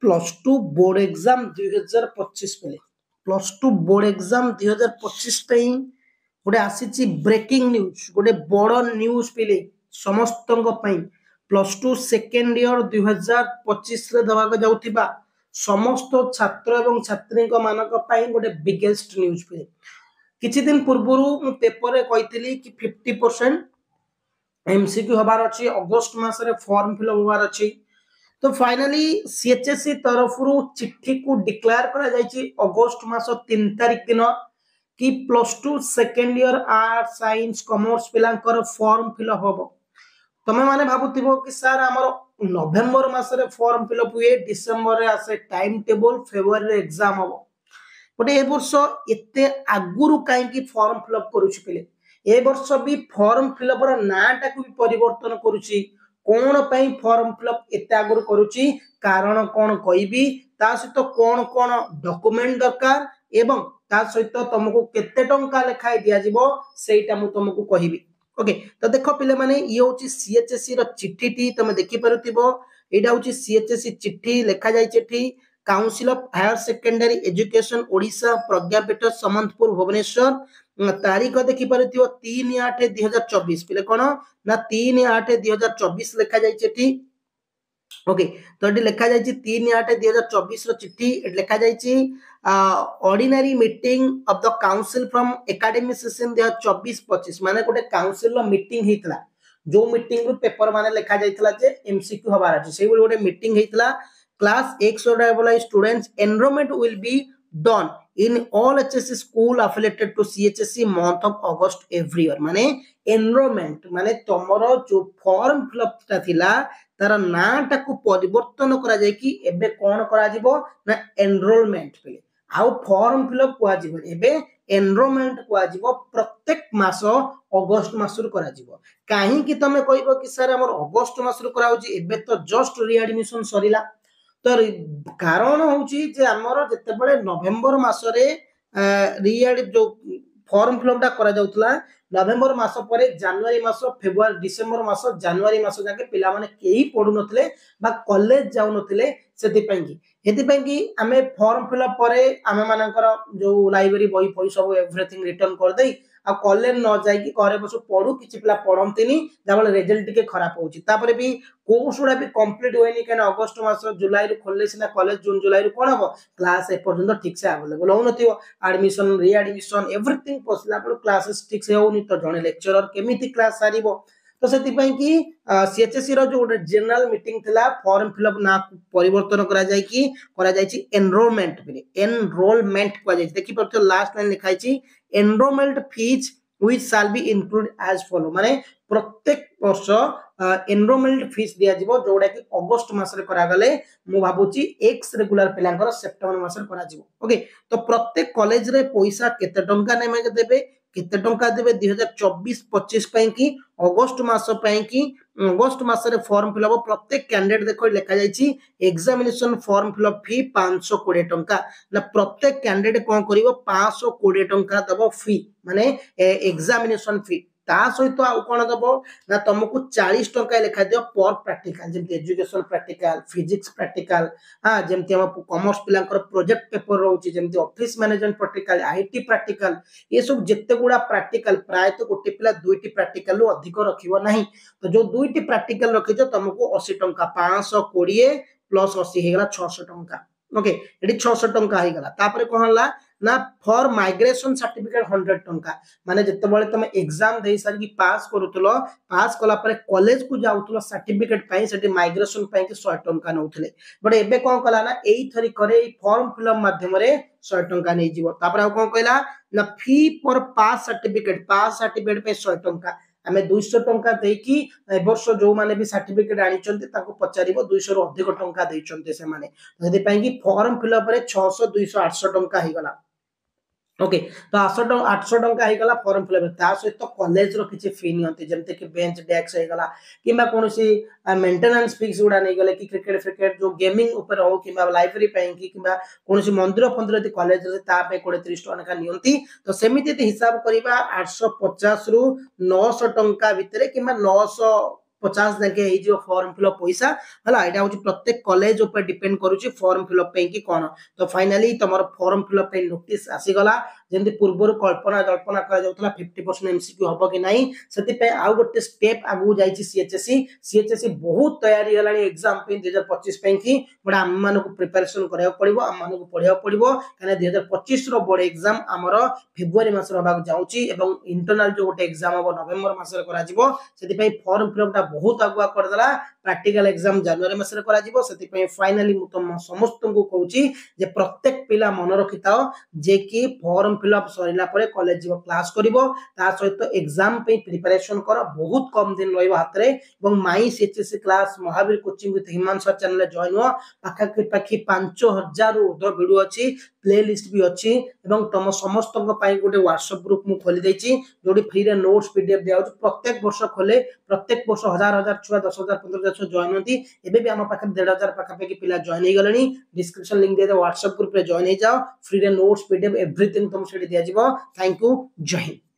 plus two board exam ଦୁଇ ହଜାର ପଚିଶ ପାଇଁ ପ୍ଲସ୍ ଟୁ ବୋର୍ଡ଼ ଏକ୍ଜାମ୍ ଦୁଇ ହଜାର ପଚିଶ ପାଇଁ ଗୋଟେ ଆସିଛି ବ୍ରେକିଂ ନ୍ୟୁଜ୍ ଗୋଟେ ବଡ଼ ନ୍ୟୁଜ୍ ପିଲେ ସମସ୍ତଙ୍କ ପାଇଁ ପ୍ଲସ୍ ଟୁ ସେକେଣ୍ଡ ଇୟର ଦୁଇ ହଜାର ପଚିଶରେ ଦେବାକୁ ଯାଉଥିବା ସମସ୍ତ ଛାତ୍ର ଏବଂ ଛାତ୍ରୀଙ୍କ ମାନଙ୍କ ପାଇଁ ଗୋଟେ ବିଗେଷ୍ଟ ନ୍ୟୁଜ୍ ପିଲେ କିଛି ଦିନ ପୂର୍ବରୁ ମୁଁ ପେପରରେ କହିଥିଲି କି ଫିଫ୍ଟି ପରସେଣ୍ଟ ଏମ୍ସିକ୍ୟୁ ହେବାର ଅଛି ଅଗଷ୍ଟ ମାସରେ ଫର୍ମ ଫିଲ୍ଅପ୍ ହେବାର ଅଛି તો ફાઇનાલી સીએચએસસી તરફરુ ચિઠ્ઠીકુ ડિક્લેર કરાଯାଇଛି ઓગસ્ટ માસ તીન તારીખ દિન କି plus two second year arts science commerce ପିଲାଙ୍କର ଫର୍ମ ଫିଲଅପ୍ ହବ ତମେମାନେ ଭାବୁଥିବ କି ସାର୍ ଆମର ନଭେମ୍ବର ମାସରେ ଫର୍ମ ଫିଲଅପ୍ ହୁଏ ଡିସେମ୍ବରରେ ଆସେ ଟାଇମ୍ ଟେବୁଲ ଫେବୃଆରୀରେ ଏକ୍ଜାମ୍ ହବ ଗୋଟେ ଏ ବର୍ଷ ଏତେ ଆଗରୁ କାହିଁକି ଫର୍ମ ଫିଲଅପ୍ କରୁଛି ପିଲେ ଏ ବର୍ଷ ବି ଫର୍ମ ଫିଲଅପ୍ର ନାଁଟାକୁ ବି ପରିବର୍ତ୍ତନ କରୁଛି কোণ পাই ফর্ম ফিলঅপ এতে আগুর করুছি কারণ কোণ কইবি তা সহিত কোণ কোণ ডকুমেন্ট দরকার এবং তা সহিত তোমাকে কেতে টঙ্কা লেখায় দিয়াযিব সেইটা মু তোমাকে কহিবি ওকে তো দেখ পিলে মানে ইয়ে হচ্ছে সিএচএসি র চিঠিটি তুমি দেখি পারুথিব এইটা হচ্ছে সিএচএসি চিঠি লেখা যাই চিঠি council of higher secondary education Odisha Pragyapitha Samantapur Bhubaneswar তারিখ দেখিপারিথিব তিন আট দুই হাজার চব্বিশ পেলে কোণ না তিন আট দুই হাজার চব্বিশ লেখা যাইছে এটি ওকে তো এটি লেখা যাই তিন আট দুই হাজার চব্বিশ চিঠি এটি লেখা যাই ordinary meeting of the council from academy session দুই হাজার চব্বিশ পঁচিশ মানে গোটে কাউন্সিল মিটিং হয়েছিল যে মিটিং রু পেপর মানে লেখা যাই যে এমসিকিউ হবার আছে সেইভাবে গোটে মিটিং হয়েছিল class X or double students enrollment will be done in all HSC school affiliated to CHSC month of August every year মানে enrollment মানে তোমার যে ফর্ম ফিল আপটা ଥିଲା তার নাটাকু পরিবর্তন করা যায় কি এবে কোন করা যাব না enrollment বলে আউ ফর্ম ফিল আপ কোয়া যাব এবে এনরোলমেন্ট কুহযিব প্রত্যেক মাস অগস্ট মাসর করা যাব কাহিকি তুমি কইব কি স্যার আমার অগস্ট মাসর করা হচ্ছে এবে তো জস্ট রিআডমিশন সরিলা ତ କାରଣ ହେଉଛି ଯେ ଆମର ଯେତେବେଳେ ନଭେମ୍ବର ମାସରେ ରିଆଡ଼ ଯୋଉ ଫର୍ମ ଫିଲ୍ଅପ୍ଟା କରାଯାଉଥିଲା ନଭେମ୍ବର ମାସ ପରେ ଜାନୁଆରୀ ମାସ ଫେବୃଆରୀ ଡିସେମ୍ବର ମାସ ଜାନୁଆରୀ ମାସ ଯାକେ ପିଲାମାନେ କେହି ପଢୁନଥିଲେ ବା କଲେଜ ଯାଉନଥିଲେ ସେଥିପାଇଁ କି ଏଥିପାଇଁ କି ଆମେ ଫର୍ମ ଫିଲ୍ଅପ୍ ପରେ ଆମେମାନଙ୍କର ଯୋଉ ଲାଇବ୍ରେରୀ ବହି ଫହି ସବୁ ଏଭ୍ରିଥିଙ୍ଗ ରିଟର୍ଣ୍ଣ କରିଦେଇ ଆଉ କଲେଜ ନ ଯାଇକି ଘରେ ବସୁ ପଢୁ କିଛି ପିଲା ପଢନ୍ତିନି ଯାହାଫଳରେ ରେଜଲ୍ଟ ଟିକେ ଖରାପ ହଉଛି ତାପରେ ବି କୋର୍ସ ଗୁଡା ବି କମ୍ପ୍ଲିଟ ହୁଏନି କାହିଁକିନା ଅଗଷ୍ଟ ମାସ ଜୁଲାଇରୁ ଖୋଲିଲେ ସିନା କଲେଜ ଜୁନ ଜୁଲାଇରୁ କଣ ହବ କ୍ଲାସ ଏପର୍ଯ୍ୟନ୍ତ ଠିକସେ ଆଭେଲେବଲ ହଉନଥିବ ଆଡମିସନ ରିଆଡମିସନ ଏଭ୍ରିଥିଙ୍ଗ ପଶିଲା ପରେ କ୍ଲାସେସ୍ ଠିକସେ ହଉନି ତ ଜଣେ ଲେକ୍ଚରର କେମିତି କ୍ଲାସ ସାରିବ ତ ସେଥିପାଇଁ କି ସିଏଚ୍ଏସି ର ଯୋଉ ଗୋଟେ ଜେନେରାଲ ମିଟିଂ ଥିଲା ଫର୍ମ ଫିଲଅପ ନାଁ ପରିବର୍ତ୍ତନ କରାଯାଇକି କରାଯାଇଛି ଏନରୋଲମେଣ୍ଟ ବୋଲି ଏନରୋଲମେଣ୍ଟ କୁହାଯାଇଛି ଦେଖିପାରୁଥିବ ଲାଷ୍ଟ ଲାଇନ୍ ଲେଖା ହେଇଛି enrolment fees which shall be included as follow ମାନେ ପ୍ରତ୍ୟେକ ବର୍ଷ ଏନରୋଲମେଣ୍ଟ ଫିସ୍ ଦିଆଯିବ ଯୋଉଟାକି ଅଗଷ୍ଟ ମାସରେ କରାଗଲେ ମୁଁ ଭାବୁଛି ଏକ୍ସ ରେଗୁଲାର ପିଲାଙ୍କର ସେପ୍ଟେମ୍ବର ମାସରେ କରାଯିବ ଓକେ ତ ପ୍ରତ୍ୟେକ କଲେଜରେ ପଇସା କେତେ ଟଙ୍କା ନେବେ ଦେବେ केते टंका देबे 2024 25 पई कि अगस्ट मास पई कि अगस्ट मास रे फॉर्म फिल प्रत्येक कैंडिडेट देखो लिखा जाय छी examination form fill up fee 520 टंका ना प्रत्येक कैंडिडेट कोन करिवो 520 टंका दबो फी माने एग्जामिनेशन फी सहित कौन दब ना तुमको चालीस टाइम लिखा दिव पर प्राक्टिकाल एजुकेशन प्राक्टिकाल फिजिक्स प्राक्टिकाल हाँ जमी कमर्स पिला प्रोजेक्ट पेपर रोचे office management practical I T practical ये सब जिते गुड़ा प्राक्टिकाल प्रायत तो गोटे पिला दुईट प्राक्टिकाल रु अधिक रखना तो जो दुईट प्राक्टिकाल रखी थो तुमको अशी टाँचा पांचश कोड़े प्लस अशी होगा छःश टाँचा ओके ये छःश टाइगला कौन ना for migration certificate hundred time मानते जिते जितेबाला तुम एक्जाम दे सारे पास करुला पास कला कलेज को जाऊ सर्टिफिकेट से माइग्रेसन कि शहे टाँचा नौते बट एवं कौन कला ना यही थरी कर फर्म फिलअप मध्यम शहे टाँचा नहीं जीवर आउ कौन कहला ना फी फर पास सर्टिफिकेट पास सर्टिफिकेट शहे टाँचा आम दुईश टा दे वर्ष जो मैंने भी सार्टिफिकेट आनी पचार दुईश रु अधिक टाँचा देते फर्म फिलअप छःश दुईश आठश टाँचा ଓକେ ତ ଆଠଶହ ଟଙ୍କା ଆଠଶହ ଟଙ୍କା ହେଇଗଲା ଫର୍ମ ଫିଲ୍ଅପ୍ ତା ସହିତ କଲେଜର କିଛି ଫି ନିଅନ୍ତି ଯେମିତିକି ବେଞ୍ଚ ଡେସ୍କ ହେଇଗଲା କିମ୍ବା କୌଣସି ମେଣ୍ଟେନାନ୍ସ ଫିସ୍ ଗୁଡ଼ା ନେଇଗଲେ କି କ୍ରିକେଟ୍ ଫ୍ରିକେଟ୍ ଯେଉଁ ଗେମିଂ ଉପରେ ହଉ କିମ୍ବା ଲାଇବ୍ରେରୀ ପାଇଁ କି କିମ୍ବା କୌଣସି ମନ୍ଦିର ଫନ୍ଦିର ଯଦି କଲେଜରେ ତା ପାଇଁ କୋଡ଼ିଏ ତିରିଶ ଟଙ୍କା ଲେଖା ନିଅନ୍ତି ତ ସେମିତି ଯଦି ହିସାବ କରିବା ଆଠଶହ ପଚାଶରୁ ନଅଶହ ଟଙ୍କା ଭିତରେ କିମ୍ବା ନଅଶହ ପଚାଶ ଯାକେ ହେଇଯିବ ଫର୍ମ ଫିଲଅପ୍ ପଇସା ହେଲା ଏଇଟା ହଉଛି ପ୍ରତ୍ୟେକ କଲେଜ ଉପରେ ଡିପେଣ୍ଡ କରୁଛି ଫର୍ମ ଫିଲଅପ୍ ପାଇଁ କି କ'ଣ ତ ଫାଇନାଲି ତମର ଫର୍ମ ଫିଲଅପ୍ ପାଇଁ ନୋଟିସ୍ ଆସିଗଲା ଯେମିତି ପୂର୍ବରୁ କଳ୍ପନା ଜଳ୍ପନା କରାଯାଉଥିଲା ଫିଫ୍ଟି ପରସେଣ୍ଟ ଏମ୍ସିକ୍ୟୁ ହବ କି ନାହିଁ ସେଥିପାଇଁ ଆଉ ଗୋଟେ ଷ୍ଟେପ୍ ଆଗକୁ ଯାଇଛି ସିଏଚ୍ଏସି ସିଏଚ୍ଏସି ବହୁତ ତୟାରି ହେଲାଣି ଏକ୍ଜାମ୍ ପାଇଁ ଦୁଇ ହଜାର ପଚିଶ ପାଇଁ କି ଗୋଟେ ଆମମାନଙ୍କୁ ପ୍ରିପାରେସନ୍ କରିବାକୁ ପଡ଼ିବ ଆମମାନଙ୍କୁ ପଢ଼ିବାକୁ ପଡ଼ିବ କାହିଁକିନା ଦୁଇ ହଜାର ପଚିଶର ବୋର୍ଡ଼ ଏକ୍ଜାମ୍ ଆମର ଫେବୃଆରୀ ମାସରେ ହେବାକୁ ଯାଉଛି ଏବଂ ଇଣ୍ଟରନାଲ୍ ଯୋଉ ଗୋଟେ ଏକ୍ଜାମ୍ ହବ ନଭେମ୍ବର ମାସରେ କରାଯିବ ସେଥିପାଇଁ ଫର୍ମ ଫିଲଅପ୍ଟା ବହୁତ ଆଗୁଆ କରିଦେଲା ପ୍ରାକ୍ଟିକାଲ ଏକ୍ଜାମ ଜାନୁଆରୀ ମାସରେ କରାଯିବ ସେଥିପାଇଁ ଫାଇନାଲି ମୁଁ ତମ ସମସ୍ତଙ୍କୁ କହୁଛି ଯେ ପ୍ରତ୍ୟେକ ପିଲା ମନେ ରଖିଥାଅ ଯେ କି ଫର୍ମ ଫିଲଅପ୍ ସରିଲା ପରେ କଲେଜ ଯିବ କ୍ଲାସ୍ କରିବ ତା ସହିତ ଏକ୍ଜାମ ପାଇଁ ପ୍ରିପାରେସନ କର ବହୁତ କମ୍ ଦିନ ରହିବ ହାତରେ ଏବଂ my CHSE class Mahavir coaching with Himansh ଚ୍ୟାନେଲରେ ଜଏନ୍ ହୁଅ ପାଖାପାଖି ପାଞ୍ଚ ହଜାରରୁ ଉର୍ଦ୍ଧ୍ୱ ଭିଡ଼ିଓ ଅଛି ପ୍ଲେ ଲିଷ୍ଟ ବି ଅଛି ଏବଂ ତମ ସମସ୍ତଙ୍କ ପାଇଁ ଗୋଟେ ହ୍ୱାଟ୍ସଆପ୍ ଗ୍ରୁପ୍ ମୁଁ ଖୋଲି ଦେଇଛି ଯୋଉଠି ଫ୍ରିରେ ନୋଟ୍ସ ପିଡିଏଫ୍ ଦିଆହେଉଛି ପ୍ରତ୍ୟେକ ବର୍ଷ ଖୋଲେ ପ୍ରତ୍ୟେକ ବର୍ଷ ହଜାର ହଜାର ଛୁଆ ଦଶ ହଜାର ପନ୍ଦର छुआ जॉइन होती एबे भी आम पाखे देढ़ हजार पाखापाखि पिला जॉइन हो गलि डिस्क्रिप्शन लिंक दे व्हाट्सएप ग्रुप जॉइन हो जाओ फ्री नोट्स पीडीएफ एवरीथिंग तुम से दिया थैंक यू जय हिंद